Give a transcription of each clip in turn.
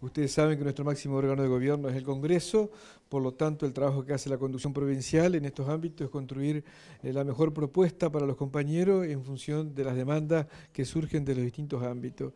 Ustedes saben que nuestro máximo órgano de gobierno es el Congreso, por lo tanto el trabajo que hace la conducción provincial en estos ámbitos es construir eh, la mejor propuesta para los compañeros en función de las demandas que surgen de los distintos ámbitos.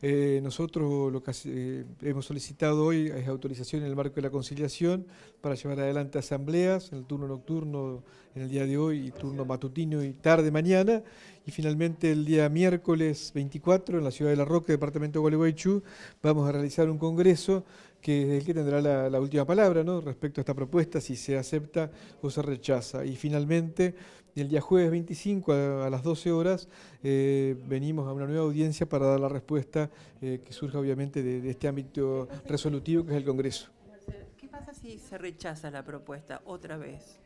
Eh, nosotros lo que eh, hemos solicitado hoy es autorización en el marco de la conciliación para llevar adelante asambleas en el turno nocturno en el día de hoy y turno matutino y tarde mañana. Y finalmente el día miércoles 24 en la ciudad de La Roca, departamento de Gualeguaychú, vamos a realizar un congreso que es el que tendrá la, última palabra respecto a esta propuesta, si se acepta o se rechaza. Y finalmente, el día jueves 25 a, las 12 horas, eh, venimos a una nueva audiencia para dar la respuesta eh, que surja obviamente de, este ámbito resolutivo que es el Congreso. ¿Qué pasa si se rechaza la propuesta otra vez?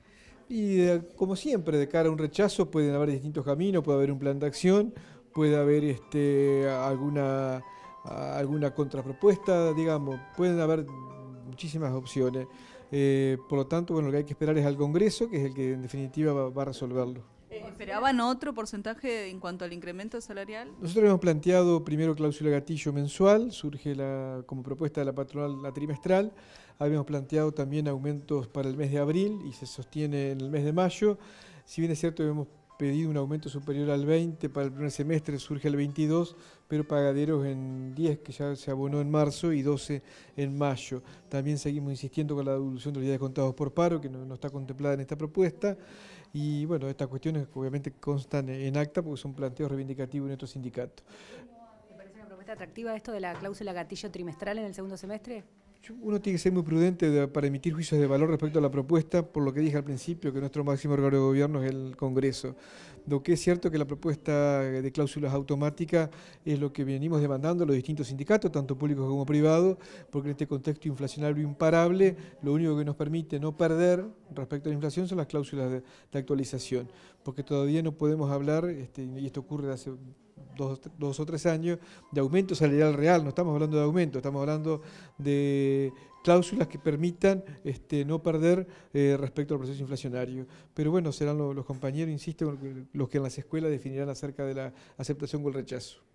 Y eh, como siempre, de cara a un rechazo pueden haber distintos caminos, puede haber un plan de acción, puede haber este, alguna alguna contrapropuesta, digamos, pueden haber muchísimas opciones. Eh, por lo tanto, bueno, lo que hay que esperar es al Congreso, que es el que en definitiva va, a resolverlo. Eh, ¿Esperaban otro porcentaje en cuanto al incremento salarial? Nosotros hemos planteado primero cláusula gatillo mensual, surge la, como propuesta de la patronal la trimestral. Habíamos planteado también aumentos para el mes de abril y se sostiene en el mes de mayo. Si bien es cierto, hemos pedido un aumento superior al 20 para el primer semestre, surge el 22, pero pagaderos en 10 que ya se abonó en marzo y 12 en mayo. También seguimos insistiendo con la devolución de los días contados por paro, que no, está contemplada en esta propuesta. Y bueno, estas cuestiones obviamente constan en acta porque son planteos reivindicativos de nuestro sindicato. ¿Le parece una propuesta atractiva esto de la cláusula gatillo trimestral en el segundo semestre? uno tiene que ser muy prudente para emitir juicios de valor respecto a la propuesta, por lo que dije al principio, que nuestro máximo órgano de gobierno es el Congreso. Lo que es cierto que la propuesta de cláusulas automáticas es lo que venimos demandando los distintos sindicatos, tanto públicos como privados, porque en este contexto inflacionario imparable, lo único que nos permite no perder respecto a la inflación son las cláusulas de, actualización, porque todavía no podemos hablar, este, y esto ocurre hace dos, o tres años de aumento salarial real. No estamos hablando de aumento, estamos hablando de cláusulas que permitan este, no perder eh, respecto al proceso inflacionario. Pero bueno, serán los, los compañeros, insisto, los que en las escuelas definirán acerca de la aceptación o el rechazo.